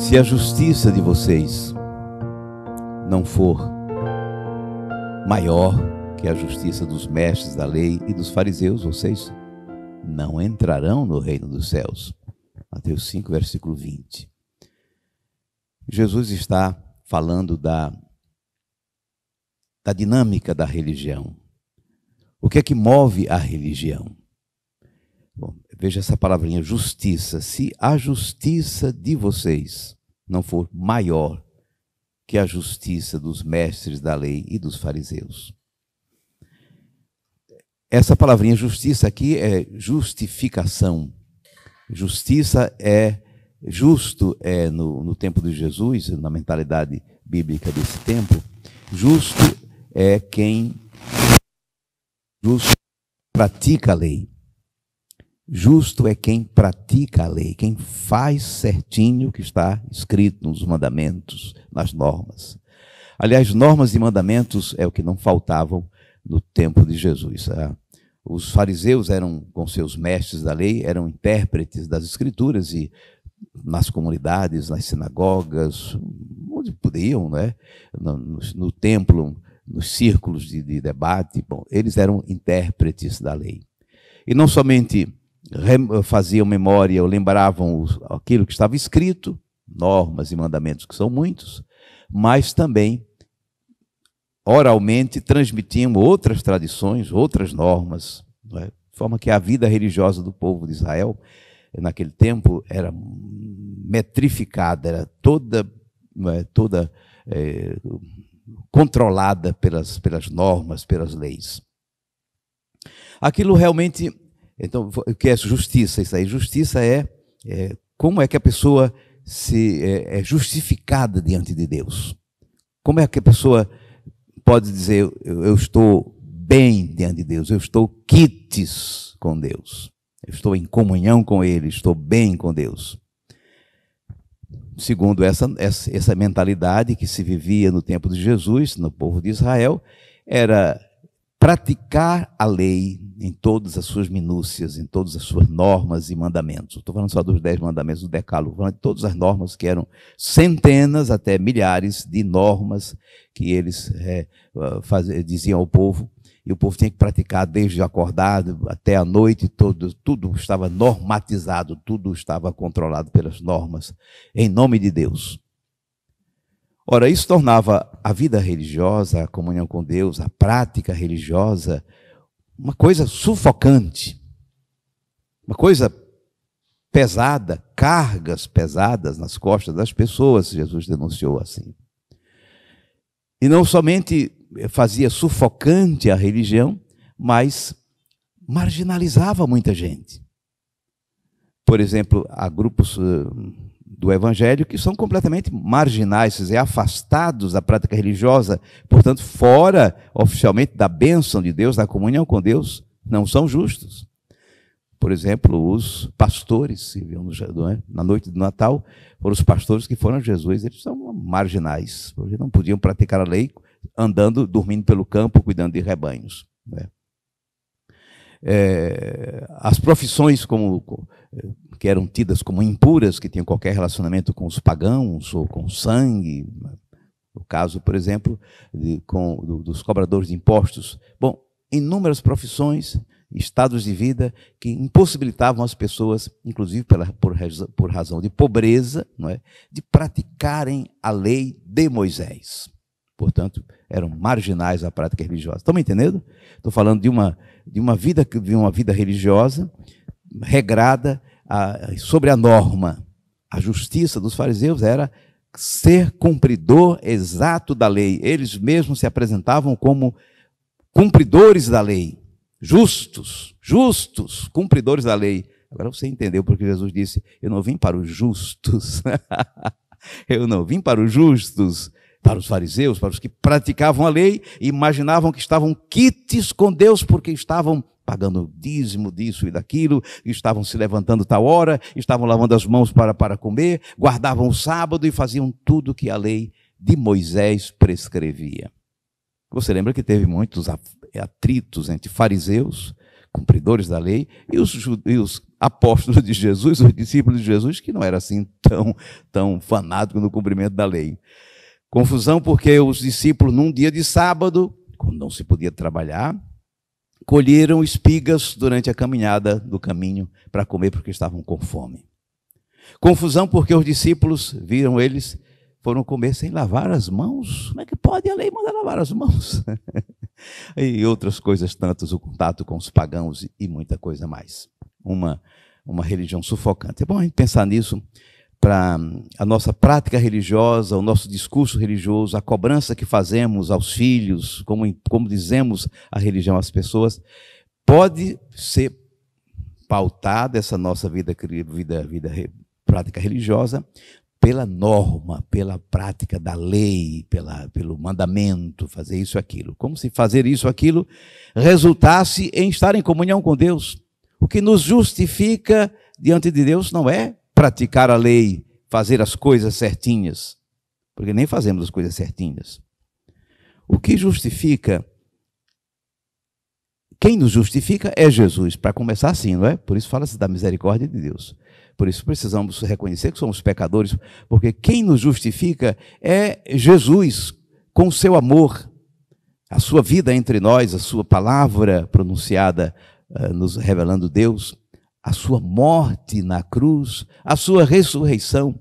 Se a justiça de vocês não for maior que a justiça dos mestres da lei e dos fariseus, vocês não entrarão no reino dos céus. Mateus 5, versículo 20. Jesus está falando da, da dinâmica da religião. O que é que move a religião? Bom, veja essa palavrinha, justiça. Se a justiça de vocês não for maior que a justiça dos mestres da lei e dos fariseus. Essa palavrinha justiça aqui é justificação. Justiça é justo é no, no tempo de Jesus, na mentalidade bíblica desse tempo, justo é quem justo pratica a lei. Justo é quem pratica a lei, quem faz certinho o que está escrito nos mandamentos, nas normas. Aliás, normas e mandamentos é o que não faltavam no tempo de Jesus. Ah, os fariseus eram, com seus mestres da lei, eram intérpretes das escrituras e nas comunidades, nas sinagogas, onde podiam, né? no, no, no templo, nos círculos de, de debate, bom, eles eram intérpretes da lei. E não somente faziam memória ou lembravam aquilo que estava escrito, normas e mandamentos que são muitos, mas também oralmente transmitiam outras tradições, outras normas, é? de forma que a vida religiosa do povo de Israel naquele tempo era metrificada, era toda é? toda é, controlada pelas, pelas normas, pelas leis. Aquilo realmente então, o que é justiça? Isso aí, justiça é, é como é que a pessoa se é, é, justificada diante de Deus. Como é que a pessoa pode dizer eu, eu estou bem diante de Deus, eu estou quites com Deus, eu estou em comunhão com Ele, estou bem com Deus. Segundo essa, essa, essa mentalidade que se vivia no tempo de Jesus, no povo de Israel, era praticar a lei em todas as suas minúcias, em todas as suas normas e mandamentos. Estou falando só dos dez mandamentos do Decálogo, falando de todas as normas que eram centenas até milhares de normas que eles é, eh, ah, faz, diziam ao povo. E o povo tinha que praticar desde acordado até a noite, todo, tudo estava normatizado, tudo estava controlado pelas normas, em nome de Deus. Ora, isso tornava a vida religiosa, a comunhão com Deus, a prática religiosa, uma coisa sufocante, uma coisa pesada, cargas pesadas nas costas das pessoas, Jesus denunciou assim. E não somente fazia sufocante a religião, mas marginalizava muita gente. Por exemplo, há grupos hum, do Evangelho que são completamente marginais, quer dizer, afastados da prática religiosa, portanto, fora oficialmente da bênção de Deus, da comunhão com Deus, não são justos. Por exemplo, os pastores, é? na noite do Natal, foram os pastores que foram a Jesus, eles são marginais, porque não podiam praticar a lei andando, dormindo pelo campo, cuidando de rebanhos. Né? é, as profissões como, que eram tidas como impuras, que tinham qualquer relacionamento com os pagãos ou com sangue, no caso, por exemplo, de, com, do, dos cobradores de impostos. Bom, inúmeras profissões, estados de vida que impossibilitavam as pessoas, inclusive pela, por, por razão de pobreza, não é, de praticarem a lei de Moisés portanto, eram marginais à prática religiosa. Estão me entendendo? Estou falando de uma, de uma, vida, de uma vida religiosa regrada a, sobre a norma. A justiça dos fariseus era ser cumpridor exato da lei. Eles mesmos se apresentavam como cumpridores da lei, justos, justos, cumpridores da lei. Agora você entendeu porque Jesus disse: Eu não vim para os justos. Eu não vim para os justos, para os fariseus, para os que praticavam a lei, imaginavam que estavam quites com Deus porque estavam pagando dízimo disso e daquilo, estavam se levantando tal hora, estavam lavando as mãos para, para comer, guardavam o sábado e faziam tudo que a lei de Moisés prescrevia. Você lembra que teve muitos atritos entre fariseus, cumpridores da lei, e os, e os apóstolos de Jesus, os discípulos de Jesus, que não era assim tão, tão fanático no cumprimento da lei. Confusão porque os discípulos, num dia de sábado, quando não se podia trabalhar, colheram espigas durante a caminhada do caminho para comer porque estavam com fome. Confusão porque os discípulos viram eles foram comer sem lavar as mãos. Como é que pode a lei mandar lavar as mãos? e outras coisas tantas, o contato com os pagãos e muita coisa mais. Uma uma religião sufocante. É bom a gente pensar nisso para a nossa prática religiosa, o nosso discurso religioso, a cobrança que fazemos aos filhos, como, como dizemos a religião às pessoas, pode ser pautada essa nossa vida, vida, vida prática religiosa pela norma, pela prática da lei, pela, pelo mandamento, fazer isso aquilo. Como se fazer isso aquilo resultasse em estar em comunhão com Deus. O que nos justifica diante de Deus não é praticar a lei, fazer as coisas certinhas, porque nem fazemos as coisas certinhas. O que justifica, quem nos justifica é Jesus, para começar assim, não é? Por isso fala-se da misericórdia de Deus. Por isso precisamos reconhecer que somos pecadores, porque quem nos justifica é Jesus, com o seu amor, a sua vida entre nós, a sua palavra pronunciada, ah, nos revelando Deus a sua morte na cruz, a sua ressurreição.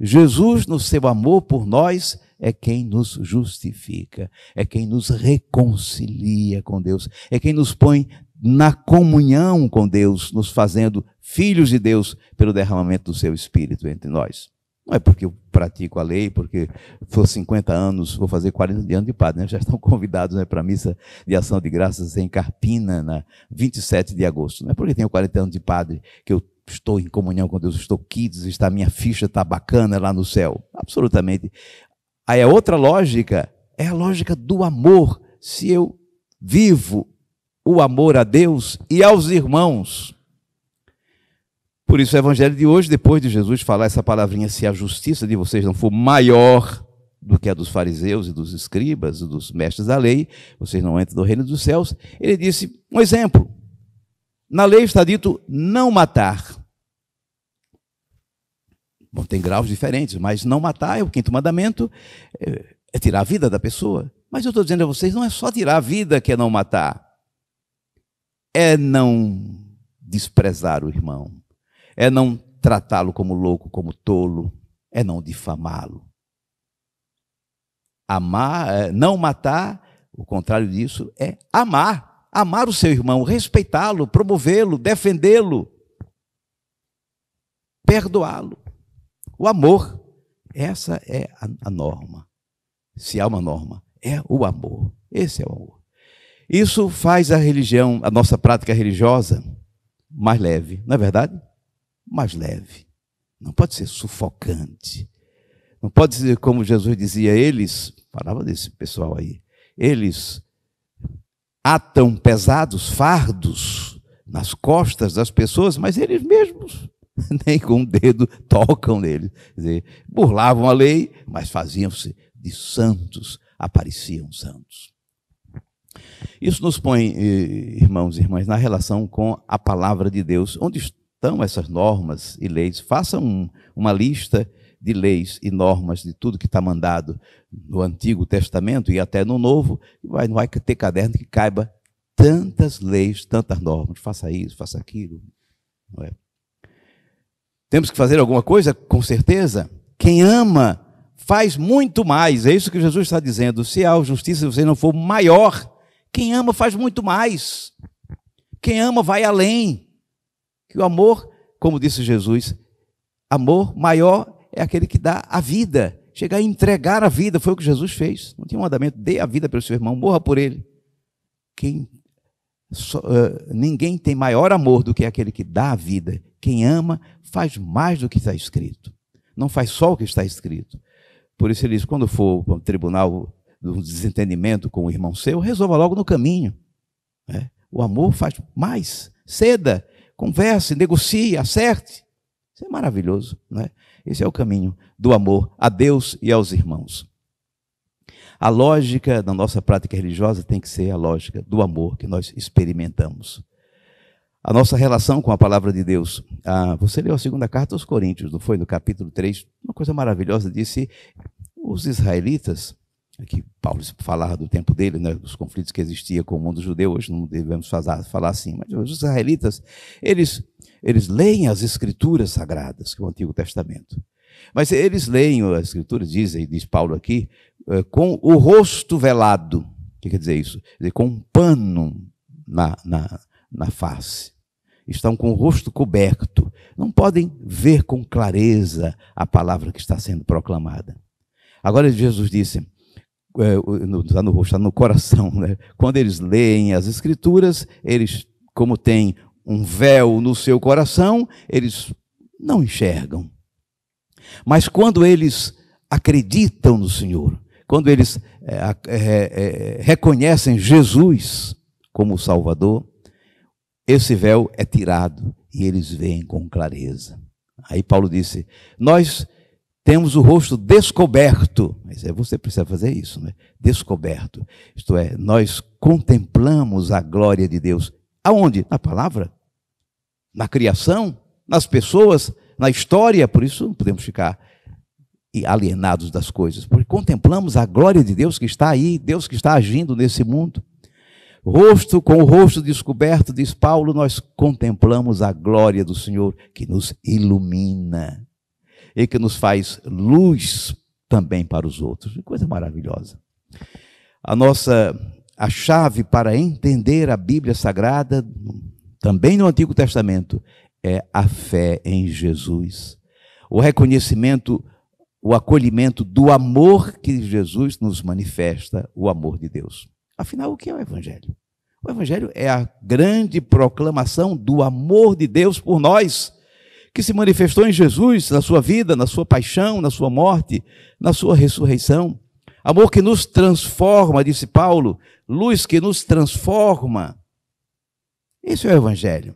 Jesus, no seu amor por nós, é quem nos justifica, é quem nos reconcilia com Deus, é quem nos põe na comunhão com Deus, nos fazendo filhos de Deus pelo derramamento do seu Espírito entre nós. Não é porque eu pratico a lei, porque for 50 anos, vou fazer 40 anos de padre, né? já estão convidados né, para a missa de ação de graças em Carpina, na 27 de agosto. Não é porque tenho 40 anos de padre que eu estou em comunhão com Deus, estou quites, está minha ficha está bacana lá no céu. Absolutamente. Aí a é outra lógica é a lógica do amor. Se eu vivo o amor a Deus e aos irmãos, por isso, o evangelho de hoje, depois de Jesus falar essa palavrinha, se a justiça de vocês não for maior do que a dos fariseus e dos escribas e dos mestres da lei, vocês não entram no reino dos céus. Ele disse um exemplo. Na lei está dito não matar. Bom, tem graus diferentes, mas não matar é o quinto mandamento, é, é tirar a vida da pessoa. Mas eu estou dizendo a vocês, não é só tirar a vida que é não matar, é não desprezar o irmão, é não tratá-lo como louco, como tolo, é não difamá-lo. Amar, é, não matar, o contrário disso é amar, amar o seu irmão, respeitá-lo, promovê-lo, defendê-lo, perdoá-lo. O amor, essa é a, a norma. Se há uma norma, é o amor. Esse é o amor. Isso faz a religião, a nossa prática religiosa, mais leve, não é verdade? mais leve. Não pode ser sufocante. Não pode ser como Jesus dizia, eles, falava desse pessoal aí, eles atam pesados fardos nas costas das pessoas, mas eles mesmos nem com um dedo tocam neles. Dizer, burlavam a lei, mas faziam-se de santos, apareciam santos. Isso nos põe, eh, irmãos e irmãs, na relação com a palavra de Deus, onde estão essas normas e leis. Faça um, uma lista de leis e normas de tudo que está mandado no Antigo Testamento e até no Novo, e vai, não vai ter caderno que caiba tantas leis, tantas normas. Faça isso, faça aquilo. É? Temos que fazer alguma coisa? Com certeza. Quem ama faz muito mais. É isso que Jesus está dizendo. Se a justiça você não for maior, quem ama faz muito mais. Quem ama vai além. Que o amor, como disse Jesus, amor maior é aquele que dá a vida, Chegar a entregar a vida, foi o que Jesus fez. Não tinha um mandamento, dê a vida pelo seu irmão, morra por ele. Quem, só, uh, ninguém tem maior amor do que aquele que dá a vida. Quem ama faz mais do que está escrito. Não faz só o que está escrito. Por isso ele diz: quando for para o tribunal um desentendimento com o irmão seu, resolva logo no caminho. Né? O amor faz mais. Ceda, converse, negocie, acerte. Isso é maravilhoso, não é? Esse é o caminho do amor a Deus e aos irmãos. A lógica da nossa prática religiosa tem que ser a lógica do amor que nós experimentamos. A nossa relação com a palavra de Deus. Ah, você leu a segunda carta aos Coríntios, não foi? No capítulo 3, uma coisa maravilhosa, disse: os israelitas é que Paulo falava do tempo dele, né, dos conflitos que existia com o mundo judeu, hoje não devemos falar assim, mas os israelitas, eles, eles leem as escrituras sagradas, que é o Antigo Testamento. Mas eles leem as escrituras, dizem, diz Paulo aqui, eh, com o rosto velado. O que quer dizer isso? dizer, com um pano na, na, na face estão com o rosto coberto, não podem ver com clareza a palavra que está sendo proclamada. Agora Jesus disse: está é, no rosto, está no coração, né? Quando eles leem as escrituras, eles, como tem um véu no seu coração, eles não enxergam. Mas quando eles acreditam no Senhor, quando eles é, é, é, é, reconhecem Jesus como Salvador, esse véu é tirado e eles veem com clareza. Aí Paulo disse: Nós temos o rosto descoberto. Mas é, você precisa fazer isso, né? Descoberto. Isto é, nós contemplamos a glória de Deus. Aonde? Na palavra, na criação, nas pessoas, na história. Por isso não podemos ficar alienados das coisas, porque contemplamos a glória de Deus que está aí, Deus que está agindo nesse mundo. Rosto com o rosto descoberto, diz Paulo, nós contemplamos a glória do Senhor que nos ilumina e que nos faz luz também para os outros. Que coisa maravilhosa. A nossa a chave para entender a Bíblia Sagrada, também no Antigo Testamento, é a fé em Jesus. O reconhecimento, o acolhimento do amor que Jesus nos manifesta, o amor de Deus. Afinal, o que é o Evangelho? O Evangelho é a grande proclamação do amor de Deus por nós que se manifestou em Jesus, na sua vida, na sua paixão, na sua morte, na sua ressurreição. Amor que nos transforma, disse Paulo, luz que nos transforma. Esse é o Evangelho.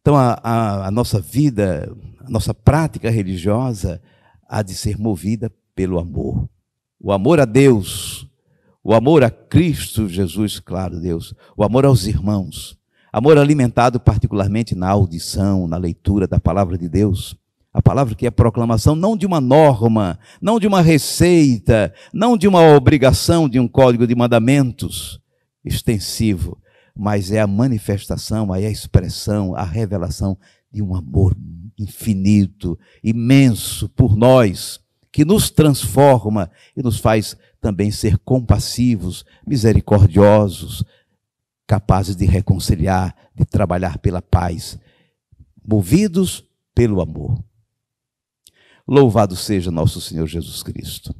Então, a, a, a nossa vida, a nossa prática religiosa há de ser movida pelo amor. O amor a Deus, o amor a Cristo Jesus, claro, Deus, o amor aos irmãos Amor alimentado particularmente na audição, na leitura da palavra de Deus. A palavra que é proclamação não de uma norma, não de uma receita, não de uma obrigação, de um código de mandamentos extensivo, mas é a manifestação, é a expressão, a revelação de um amor infinito, imenso por nós, que nos transforma e nos faz também ser compassivos, misericordiosos, capazes de reconciliar, de trabalhar pela paz, movidos pelo amor. Louvado seja nosso Senhor Jesus Cristo.